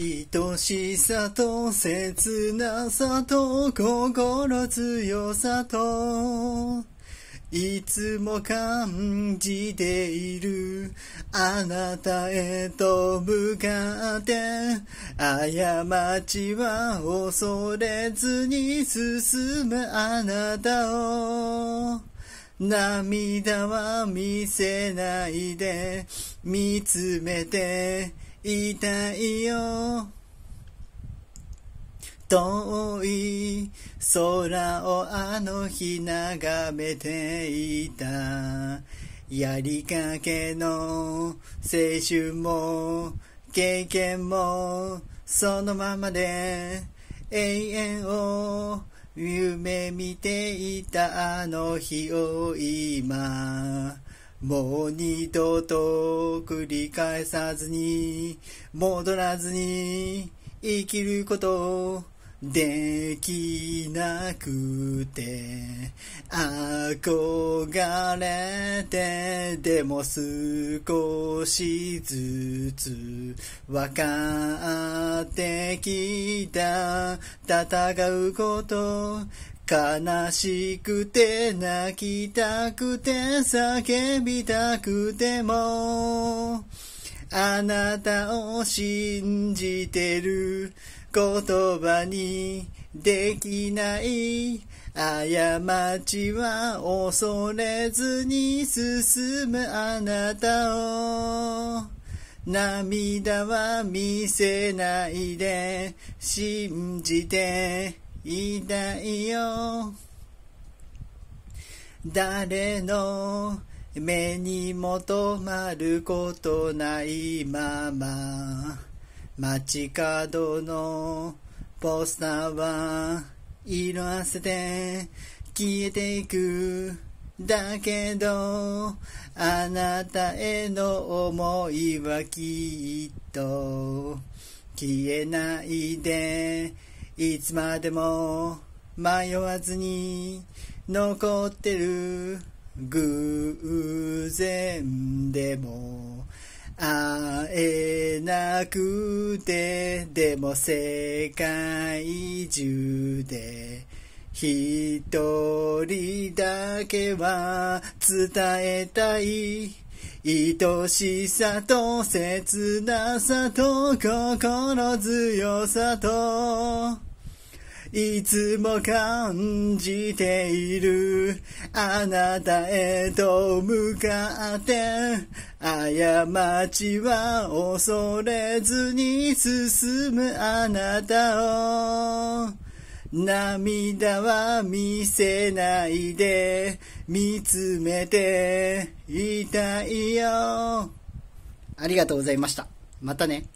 愛しさと切なさと心強さといつも感じているあなたへと向かって過ちは恐れずに進むあなたを涙は見せないで見つめていたいよ遠い空をあの日眺めていたやりかけの青春も経験もそのままで永遠を夢見ていたあの日を今もう二度と繰り返さずに戻らずに生きることできなくて憧れてでも少しずつ分かってきた戦うこと悲しくて泣きたくて叫びたくてもあなたを信じてる言葉にできない過ちは恐れずに進むあなたを涙は見せないで信じていいよ誰の目にもまることないまま街角のポスターは色あせて消えていくだけどあなたへの思いはきっと消えないでいつまでも迷わずに残ってる偶然でも会えなくてでも世界中で一人だけは伝えたい愛しさと切なさと心強さといつも感じているあなたへと向かって過ちは恐れずに進むあなたを涙は見せないで見つめていたいよありがとうございました。またね。